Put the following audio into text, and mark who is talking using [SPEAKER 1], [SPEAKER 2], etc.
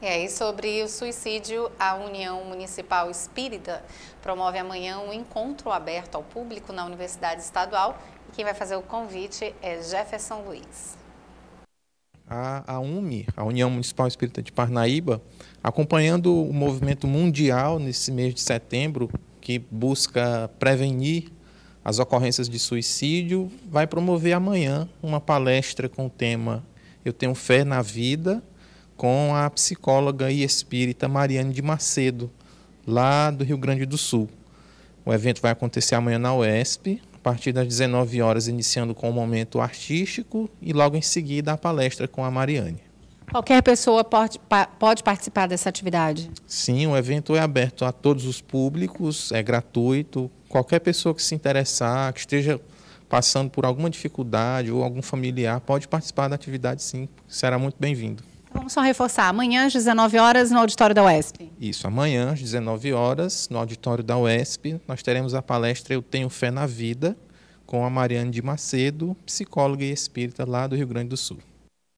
[SPEAKER 1] É, e aí sobre o suicídio, a União Municipal Espírita promove amanhã um encontro aberto ao público na Universidade Estadual. E quem vai fazer o convite é Jefferson Luiz.
[SPEAKER 2] A, a UMI, a União Municipal Espírita de Parnaíba, acompanhando o movimento mundial nesse mês de setembro, que busca prevenir as ocorrências de suicídio, vai promover amanhã uma palestra com o tema Eu tenho fé na vida com a psicóloga e espírita Mariane de Macedo, lá do Rio Grande do Sul. O evento vai acontecer amanhã na UESP, a partir das 19 horas, iniciando com o um momento artístico e logo em seguida a palestra com a Mariane.
[SPEAKER 3] Qualquer pessoa pode, pode participar dessa atividade?
[SPEAKER 2] Sim, o evento é aberto a todos os públicos, é gratuito. Qualquer pessoa que se interessar, que esteja passando por alguma dificuldade ou algum familiar, pode participar da atividade sim, será muito bem-vindo.
[SPEAKER 3] Vamos só
[SPEAKER 4] reforçar. Amanhã, às 19 horas, no auditório da UESP.
[SPEAKER 2] Isso, amanhã, às 19 horas, no auditório da UESP, nós teremos a palestra Eu Tenho Fé na Vida, com a Mariane de Macedo, psicóloga e espírita lá do Rio Grande do Sul.